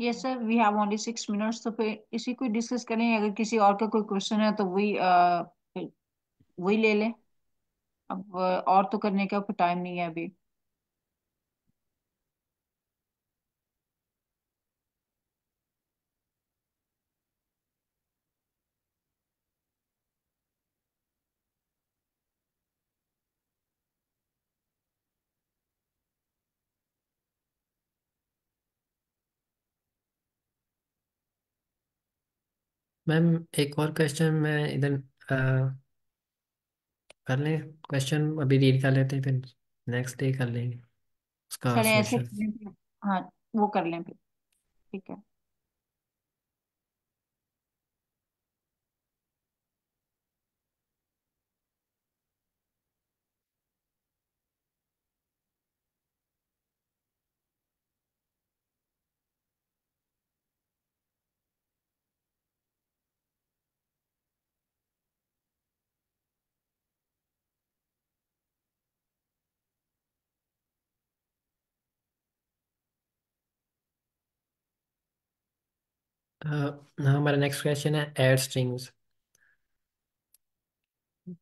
ये sir we have only six minutes तो फिर इसी को डिस्कस करें अगर किसी और का कोई क्वेश्चन है तो वही वही ले लें अब और तो करने का टाइम नहीं है अभी मैम एक और क्वेश्चन मैं इधर कर लें क्वेश्चन अभी रीड कर लेते हैं फिर नेक्स्ट डे कर लेंगे उसका चले ऐसे सोल्यूशन हाँ वो कर लें फिर ठीक है हमारा नेक्स्ट क्वेश्चन है एड स्ट्रिंग्स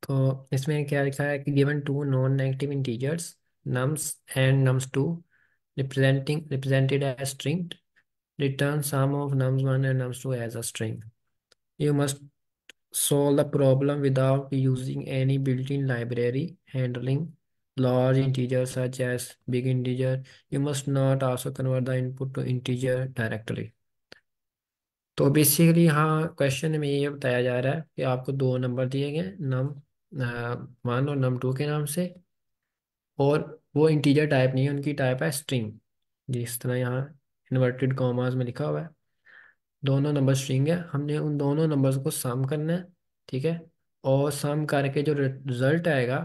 तो इसमें क्या लिखा है कि given two non negative integers nums and nums2 representing represented as string return sum of nums1 and nums2 as a string you must solve the problem without using any built-in library handling large integers such as big integer you must not also convert the input to integer directly तो बेसिकली यहाँ क्वेश्चन में ये बताया जा रहा है कि आपको दो नंबर दिए गए नम वन और नम टू के नाम से और वो इंटीजर टाइप नहीं है उनकी टाइप है स्ट्रिंग जिस तरह यहाँ इन्वर्टेड कॉमास में लिखा हुआ है दोनों नंबर स्ट्रिंग है हमने उन दोनों नंबर्स को सम करना है ठीक है और सम करके जो रिजल्ट आएगा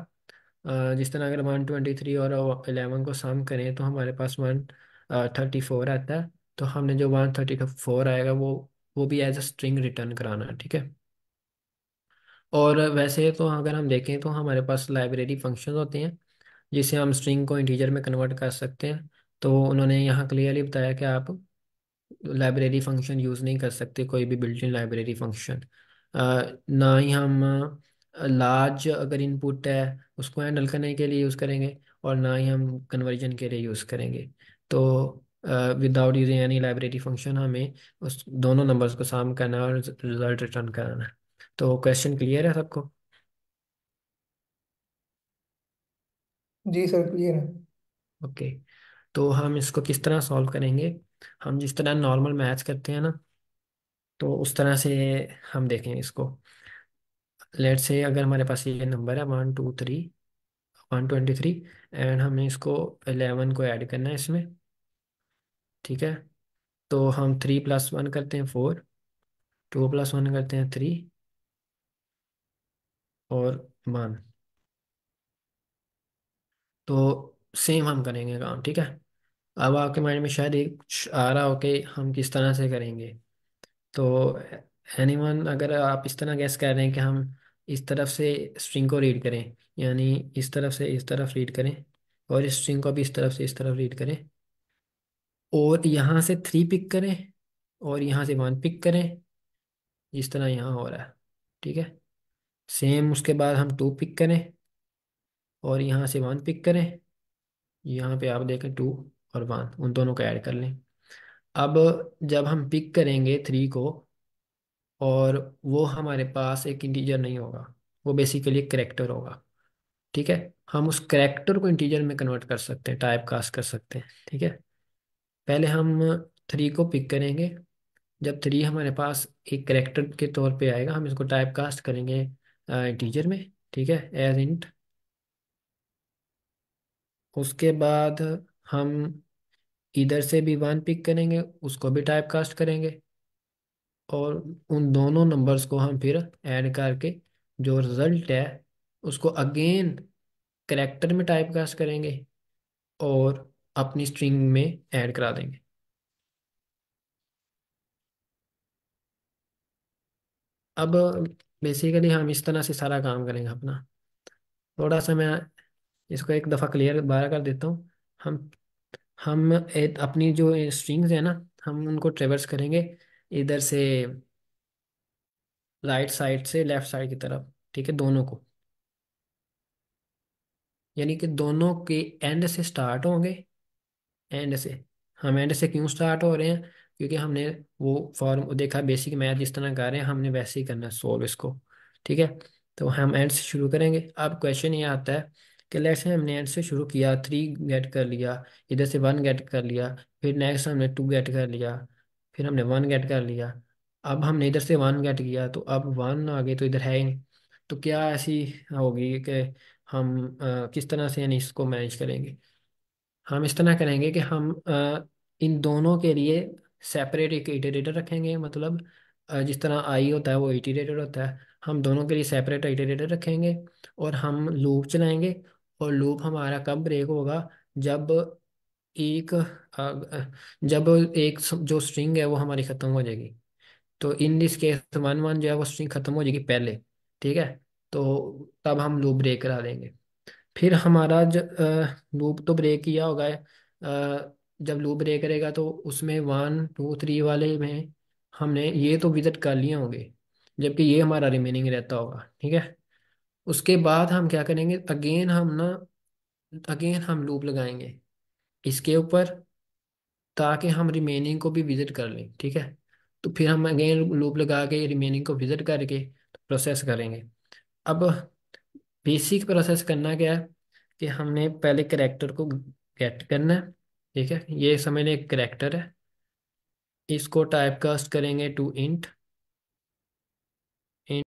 जिस तरह अगर वन ट्वेंटी थ्री और एलेवन को सम करें तो हमारे पास वन थर्टी फोर आता है तो हमने जो वन थर्टी फोर आएगा वो वो भी एज अ स्ट्रिंग रिटर्न कराना है ठीक है और वैसे तो अगर हम देखें तो हमारे पास लाइब्रेरी फंक्शन होते हैं जिसे हम स्ट्रिंग को इंटीजर में कन्वर्ट कर सकते हैं तो उन्होंने यहाँ क्लियरली बताया कि आप लाइब्रेरी फंक्शन यूज़ नहीं कर सकते कोई भी बिल्ट इन लाइब्रेरी फंक्शन ना ही हम लार्ज अगर इनपुट है उसको हैंडल करने के लिए यूज़ करेंगे और ना ही हम कन्वर्जन के लिए यूज़ करेंगे तो without using any library function हमें उस दोनों नंबर्स को साम करना है और रिजल्ट रिटर्न कराना है तो क्वेश्चन क्लियर है सबको जी सर क्लियर है ओके तो हम इसको किस तरह सॉल्व करेंगे हम जिस तरह नॉर्मल मैथ्स करते हैं ना तो उस तरह से हम देखें इसको लेट से अगर हमारे पास ये नंबर है one two three one twenty three and हमें इसको एलेवन को ऐड करना है इसमें ठीक है तो हम थ्री प्लस वन करते हैं फोर टू प्लस वन करते हैं थ्री और वन तो सेम हम करेंगे काम ठीक है अब आपके माइंड में शायद एक आ रहा हो कि हम किस तरह से करेंगे तो एनीवन अगर आप इस तरह गैस कर रहे हैं कि हम इस तरफ से स्ट्रिंग को रीड करें यानी इस तरफ से इस तरफ रीड करें और इस स्ट्रिंग को भी इस तरफ से इस तरफ रीड करें और यहाँ से थ्री पिक करें और यहाँ से वन पिक करें जिस तरह यहाँ हो रहा है ठीक है सेम उसके बाद हम टू पिक करें और यहाँ से वन पिक करें यहाँ पे आप देखें टू और वन उन दोनों को ऐड कर लें अब जब हम पिक करेंगे थ्री को और वो हमारे पास एक इंटीजर नहीं होगा वो बेसिकली एक करेक्टर होगा ठीक है हम उस करेक्टर को इंटीजर में कन्वर्ट कर सकते हैं टाइप कास्ट कर सकते हैं ठीक है पहले हम थ्री को पिक करेंगे जब थ्री हमारे पास एक करेक्टर के तौर पे आएगा हम इसको टाइप कास्ट करेंगे इंटीजर में ठीक है एज इंट उसके बाद हम इधर से भी वन पिक करेंगे उसको भी टाइप कास्ट करेंगे और उन दोनों नंबर्स को हम फिर ऐड करके जो रिज़ल्ट है उसको अगेन करेक्टर में टाइप कास्ट करेंगे और अपनी स्ट्रिंग में ऐड करा देंगे अब बेसिकली हम इस तरह से सारा काम करेंगे अपना थोड़ा सा मैं इसको एक दफ़ा क्लियर दोबारा कर देता हूँ हम हम अपनी जो स्ट्रिंग्स है ना हम उनको ट्रेवर्स करेंगे इधर से राइट साइड से लेफ्ट साइड की तरफ ठीक है दोनों को यानी कि दोनों के एंड से स्टार्ट होंगे एंड से हम एंड से क्यों स्टार्ट हो रहे हैं क्योंकि हमने वो फॉर्म देखा बेसिक मैथ जिस तरह कर रहे हैं हमने वैसे ही करना है सोल्व इसको ठीक है तो हम एंड से शुरू करेंगे अब क्वेश्चन ये आता है कि लेट्स से हमने एंड से शुरू किया थ्री गेट कर लिया इधर से वन गेट कर लिया फिर नेक्स्ट हमने टू गेट कर लिया फिर हमने वन गेट कर लिया अब हमने इधर से वन गेट किया तो अब वन आ गए तो इधर है ही नहीं तो क्या ऐसी होगी कि हम आ, किस तरह से यानी इसको मैनेज करेंगे हम इस तरह करेंगे कि हम इन दोनों के लिए सेपरेट एक इटरेटर रखेंगे मतलब जिस तरह आई होता है वो इटरेटर होता है हम दोनों के लिए सेपरेट इटरेटर रखेंगे और हम लूप चलाएंगे और लूप हमारा कब ब्रेक होगा जब एक जब एक जो स्ट्रिंग है वो हमारी ख़त्म हो जाएगी तो in this case one one जो है वो स्ट्रिंग ख़त्म हो जाएगी पहले ठीक है तो तब हम लूप ब्रेक करा देंगे फिर हमारा ज, लूप तो ब्रेक किया होगा अ, जब लूप ब्रेक करेगा तो उसमें वन टू थ्री वाले में हमने ये तो विजिट कर लिए होंगे जबकि ये हमारा रिमेनिंग रहता होगा ठीक है उसके बाद हम क्या करेंगे अगेन हम ना अगेन हम लूप लगाएंगे इसके ऊपर ताकि हम रिमेनिंग को भी विजिट कर लें ठीक है तो फिर हम अगेन लूप लगा के रिमेनिंग को विजिट करके प्रोसेस करेंगे अब बेसिक प्रोसेस करना क्या है कि हमने पहले करेक्टर को गेट करना है ठीक है ये समझ लें करेक्टर है इसको टाइप कास्ट करेंगे टू इंट